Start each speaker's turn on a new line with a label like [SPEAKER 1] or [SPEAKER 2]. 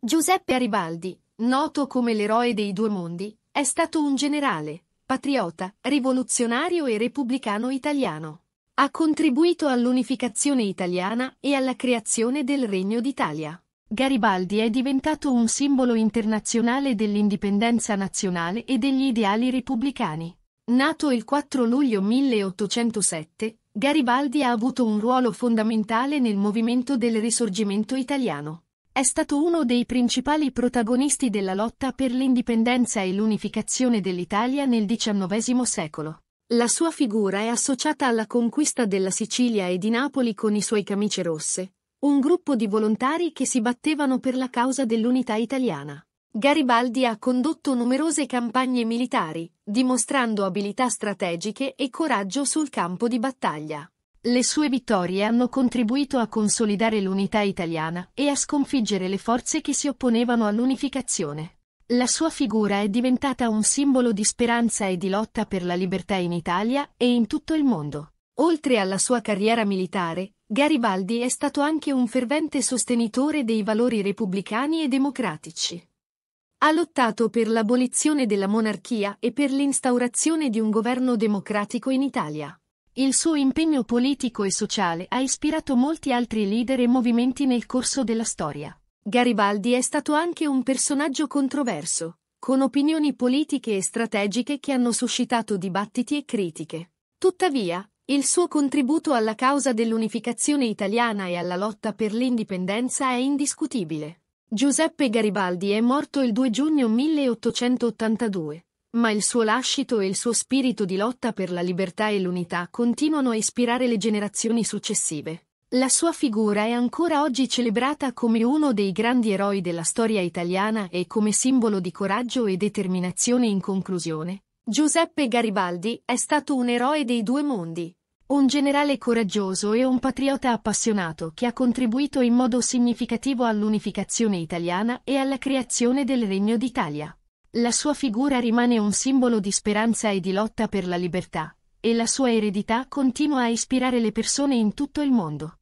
[SPEAKER 1] Giuseppe Aribaldi, noto come l'eroe dei due mondi, è stato un generale, patriota, rivoluzionario e repubblicano italiano. Ha contribuito all'unificazione italiana e alla creazione del Regno d'Italia. Garibaldi è diventato un simbolo internazionale dell'indipendenza nazionale e degli ideali repubblicani. Nato il 4 luglio 1807, Garibaldi ha avuto un ruolo fondamentale nel movimento del risorgimento italiano è stato uno dei principali protagonisti della lotta per l'indipendenza e l'unificazione dell'Italia nel XIX secolo. La sua figura è associata alla conquista della Sicilia e di Napoli con i suoi camicie rosse, un gruppo di volontari che si battevano per la causa dell'unità italiana. Garibaldi ha condotto numerose campagne militari, dimostrando abilità strategiche e coraggio sul campo di battaglia. Le sue vittorie hanno contribuito a consolidare l'unità italiana e a sconfiggere le forze che si opponevano all'unificazione. La sua figura è diventata un simbolo di speranza e di lotta per la libertà in Italia e in tutto il mondo. Oltre alla sua carriera militare, Garibaldi è stato anche un fervente sostenitore dei valori repubblicani e democratici. Ha lottato per l'abolizione della monarchia e per l'instaurazione di un governo democratico in Italia. Il suo impegno politico e sociale ha ispirato molti altri leader e movimenti nel corso della storia. Garibaldi è stato anche un personaggio controverso, con opinioni politiche e strategiche che hanno suscitato dibattiti e critiche. Tuttavia, il suo contributo alla causa dell'unificazione italiana e alla lotta per l'indipendenza è indiscutibile. Giuseppe Garibaldi è morto il 2 giugno 1882 ma il suo lascito e il suo spirito di lotta per la libertà e l'unità continuano a ispirare le generazioni successive. La sua figura è ancora oggi celebrata come uno dei grandi eroi della storia italiana e come simbolo di coraggio e determinazione in conclusione. Giuseppe Garibaldi è stato un eroe dei due mondi, un generale coraggioso e un patriota appassionato che ha contribuito in modo significativo all'unificazione italiana e alla creazione del Regno d'Italia. La sua figura rimane un simbolo di speranza e di lotta per la libertà, e la sua eredità continua a ispirare le persone in tutto il mondo.